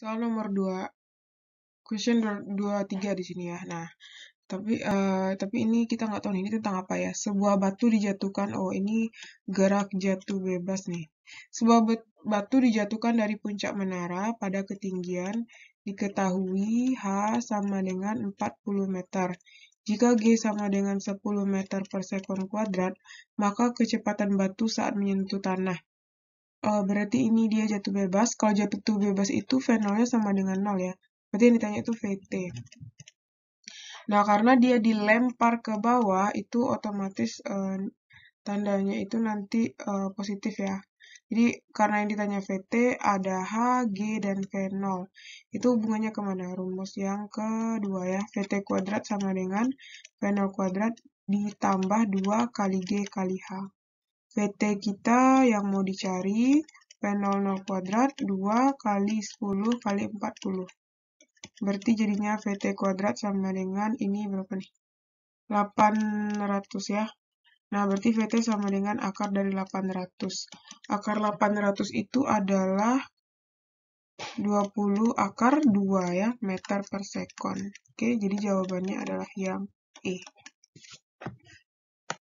soal nomor 2 question 23 di sini ya nah tapi uh, tapi ini kita nggak tahu nih, ini tentang apa ya sebuah batu dijatuhkan oh ini gerak jatuh bebas nih sebuah batu dijatuhkan dari puncak menara pada ketinggian diketahui H sama dengan 40 meter. Jika G sama dengan 10 meter per sekon kuadrat, maka kecepatan batu saat menyentuh tanah uh, berarti ini dia jatuh bebas. Kalau jatuh bebas itu V0-nya sama dengan 0 ya. Berarti yang ditanya itu VT. Nah, karena dia dilempar ke bawah, itu otomatis uh, tandanya itu nanti uh, positif ya. Jadi, karena yang ditanya VT, ada H, G, dan V0. Itu hubungannya kemana? Rumus yang kedua ya. VT kuadrat sama dengan V0 kuadrat ditambah 2 kali G kali H. VT kita yang mau dicari P00 kuadrat 2 kali 10 kali 40. Berarti jadinya VT kuadrat sama dengan ini berapa nih? 800 ya. Nah, berarti VT sama dengan akar dari 800. Akar 800 itu adalah 20 akar 2 ya, meter per sekon. Oke, jadi jawabannya adalah yang E.